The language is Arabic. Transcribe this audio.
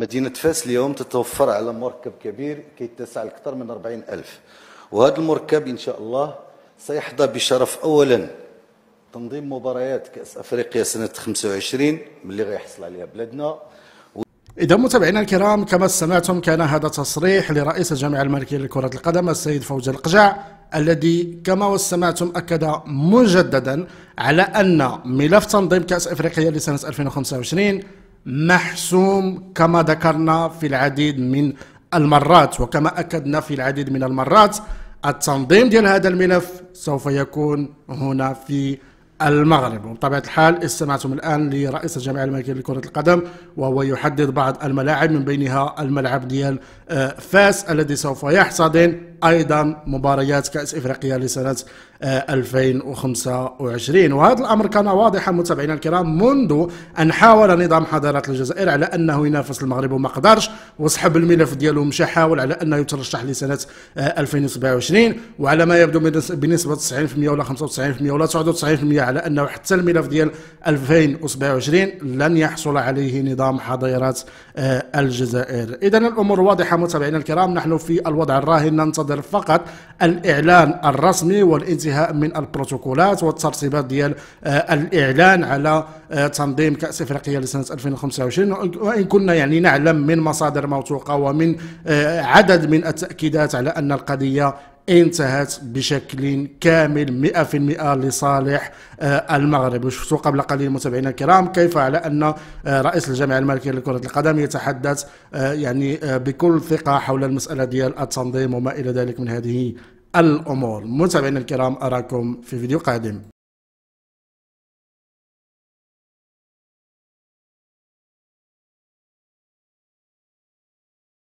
مدينة فاس اليوم تتوفر على مركب كبير كيتسع لأكثر من 40 ألف وهذا المركب إن شاء الله سيحظى بشرف أولا تنظيم مباريات كأس أفريقيا سنة 25 اللي غيحصل عليها بلادنا إذا متابعينا الكرام كما سمعتم كان هذا تصريح لرئيس الجامعة الملكية لكرة القدم السيد فوزي القجع الذي كما سمعتم أكد مجددا على أن ملف تنظيم كأس أفريقيا لسنة 2025 محسوم كما ذكرنا في العديد من المرات وكما أكدنا في العديد من المرات التنظيم ديال هذا الملف سوف يكون هنا في المغرب وبطبيعة الحال استمعتم الآن لرئيس الجمعيه الملكية لكرة القدم وهو يحدد بعض الملاعب من بينها الملعب ديال آه، فاس الذي سوف يحتضن ايضا مباريات كاس افريقيا لسنه 2025 آه، وهذا الامر كان واضحا متابعينا الكرام منذ ان حاول نظام حضاره الجزائر على انه ينافس المغرب وما قدرش وسحب الملف ديالو مشى حاول على انه يترشح لسنه 2027 آه، وعلى ما يبدو بنسبه 90% ولا 95% ولا 99% على انه حتى الملف ديال 2027 لن يحصل عليه نظام حضيرات آه، الجزائر اذا الامور واضحه متابعينا الكرام نحن في الوضع الراهن ننتظر مصادر فقط الاعلان الرسمي والانتهاء من البروتوكولات والترتيبات ديال آه، الاعلان على آه، تنظيم كاس افريقيا لسنه 2025 وان كنا يعني نعلم من مصادر موثوقه ومن آه، عدد من التاكيدات على ان القضيه انتهت بشكل كامل 100% لصالح آه، المغرب وشفتوا قبل قليل متابعينا الكرام كيف على ان آه، رئيس الجامعه الملكيه لكره القدم يتحدث آه، يعني بكل ثقه حول المساله ديال التنظيم وما الى ذلك من هذه الامور متابعينا الكرام اراكم في فيديو قادم